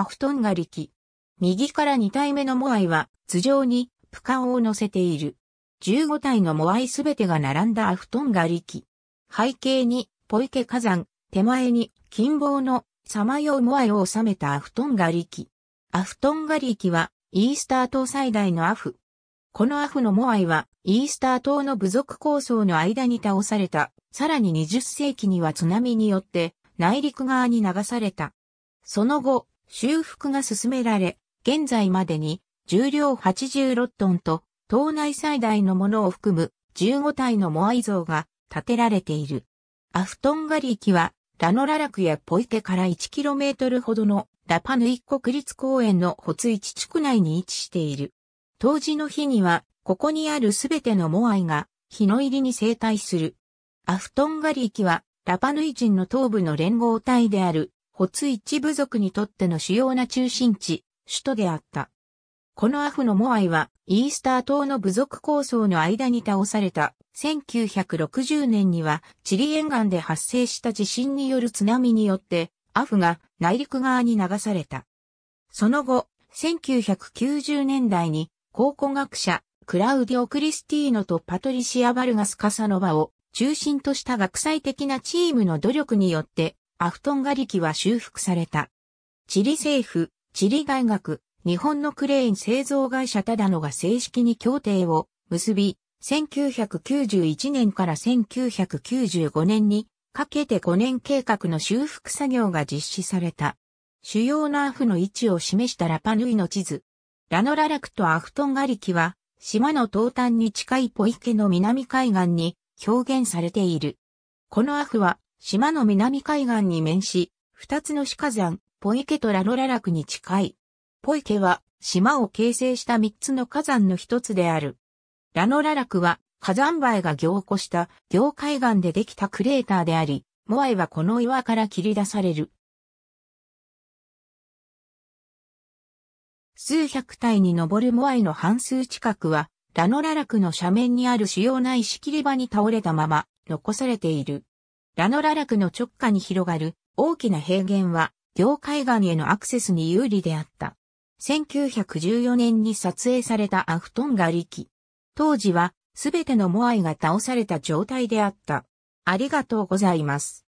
アフトンガリキ。右から2体目のモアイは、頭上に、プカオを乗せている。15体のモアイすべてが並んだアフトンガリキ。背景に、ポイケ火山、手前に、金棒の、さまようモアイを収めたアフトンガリキ。アフトンガリキは、イースター島最大のアフ。このアフのモアイは、イースター島の部族構想の間に倒された。さらに20世紀には津波によって、内陸側に流された。その後、修復が進められ、現在までに重量86トンと、島内最大のものを含む15体のモアイ像が建てられている。アフトンガリきは、ラノララクやポイケから 1km ほどのラパヌイ国立公園のホツイチ地区内に位置している。当時の日には、ここにあるすべてのモアイが、日の入りに生態する。アフトンガリきは、ラパヌイ人の東部の連合体であるホツ一部族にとっての主要な中心地、首都であった。このアフのモアイは、イースター島の部族構想の間に倒された、1960年には、チリ沿岸で発生した地震による津波によって、アフが内陸側に流された。その後、1990年代に、考古学者、クラウディオ・クリスティーノとパトリシア・バルガス・カサノバを中心とした学際的なチームの努力によってアフトンガリキは修復された。チリ政府、チリ大学、日本のクレーン製造会社ただのが正式に協定を結び、1991年から1995年にかけて5年計画の修復作業が実施された。主要なアフの位置を示したラパヌイの地図。ラノララクとアフトンガリキは、島の東端に近いポイケの南海岸に表現されている。このアフは島の南海岸に面し、二つの死火山、ポイケとラロララクに近い。ポイケは島を形成した三つの火山の一つである。ラノララクは火山灰が凝固した凝海岸でできたクレーターであり、モアイはこの岩から切り出される。数百体に上るモアイの半数近くは、ラノララクの斜面にある主要な石切り場に倒れたまま残されている。ラノララクの直下に広がる大きな平原は、行海岸へのアクセスに有利であった。1914年に撮影されたアフトンガリキ。当時は、すべてのモアイが倒された状態であった。ありがとうございます。